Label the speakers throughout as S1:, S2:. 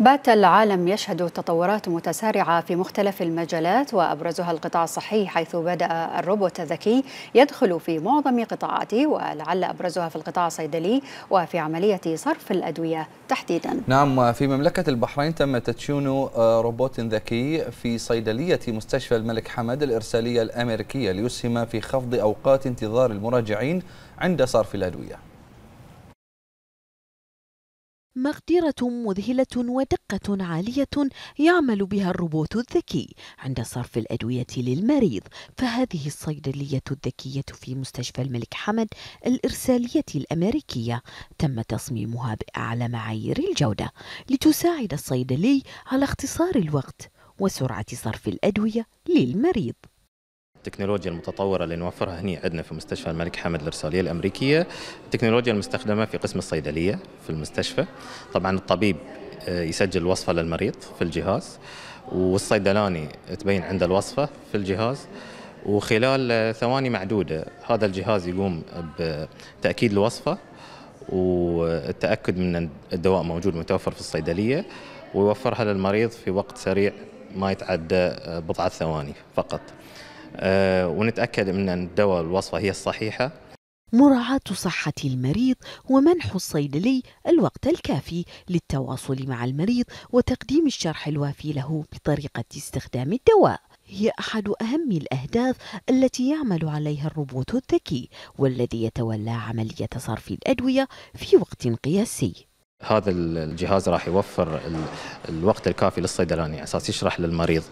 S1: بات العالم يشهد تطورات متسارعة في مختلف المجالات وأبرزها القطاع الصحي حيث بدأ الروبوت الذكي يدخل في معظم قطاعاته ولعل أبرزها في القطاع الصيدلي وفي عملية صرف الأدوية تحديدا نعم في مملكة البحرين تم تدشين آه، روبوت ذكي في صيدلية مستشفى الملك حمد الإرسالية الأمريكية ليسهم في خفض أوقات انتظار المراجعين عند صرف الأدوية مقدرة مذهلة ودقة عالية يعمل بها الروبوت الذكي عند صرف الأدوية للمريض، فهذه الصيدلية الذكية في مستشفى الملك حمد الإرسالية الأمريكية تم تصميمها بأعلى معايير الجودة لتساعد الصيدلي على اختصار الوقت وسرعة صرف الأدوية للمريض.
S2: التكنولوجيا المتطورة اللي نوفرها هنا عندنا في مستشفى الملك حمد الإرسالية الأمريكية التكنولوجيا المستخدمة في قسم الصيدلية في المستشفى طبعا الطبيب آه، يسجل الوصفة للمريض في الجهاز والصيدلاني تبين عنده الوصفة في الجهاز وخلال آه، ثواني معدودة هذا الجهاز يقوم بتأكيد الوصفة والتأكد من أن الدواء موجود متوفر في الصيدلية ويوفرها للمريض في وقت سريع ما يتعدى آه، بضعة ثواني فقط آه، ونتأكد من أن الدواء الوصفة هي الصحيحة
S1: مراعاة صحة المريض ومنح الصيدلي الوقت الكافي للتواصل مع المريض وتقديم الشرح الوافي له بطريقة استخدام الدواء هي أحد أهم الأهداف التي يعمل عليها الروبوت الذكي والذي يتولى عملية صرف الأدوية في وقت قياسي
S2: هذا الجهاز راح يوفر الوقت الكافي للصيدلاني اساس يشرح للمريض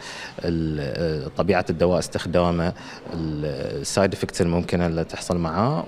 S2: آه، طبيعه الدواء استخدامه السايد افكتس آه، الممكنه اللي تحصل معاه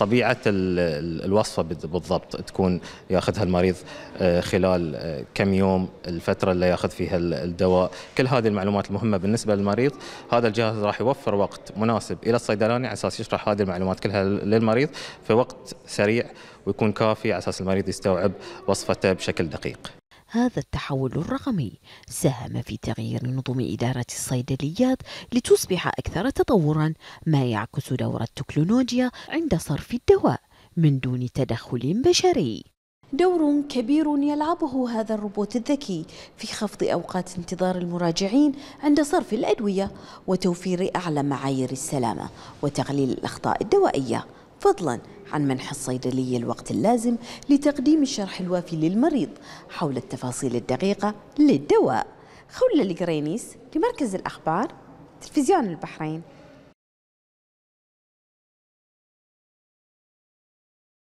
S2: طبيعه الوصفه بالضبط تكون ياخذها المريض آه، خلال آه، كم يوم الفتره اللي ياخذ فيها الدواء كل هذه المعلومات المهمه بالنسبه للمريض هذا الجهاز راح يوفر وقت مناسب الى الصيدلاني على اساس يشرح هذه المعلومات كلها للمريض في وقت سريع ويكون كافي على اساس المريض يستوعب وصفته بشكل دقيق
S1: هذا التحول الرقمي ساهم في تغيير نظم إدارة الصيدليات لتصبح أكثر تطورا ما يعكس دور التكنولوجيا عند صرف الدواء من دون تدخل بشري دور كبير يلعبه هذا الروبوت الذكي في خفض أوقات انتظار المراجعين عند صرف الأدوية وتوفير أعلى معايير السلامة وتقليل الأخطاء الدوائية فضلا عن منح الصيدلي الوقت اللازم لتقديم الشرح الوافي للمريض حول التفاصيل الدقيقة للدواء خولة القرينيس لمركز الأخبار تلفزيون البحرين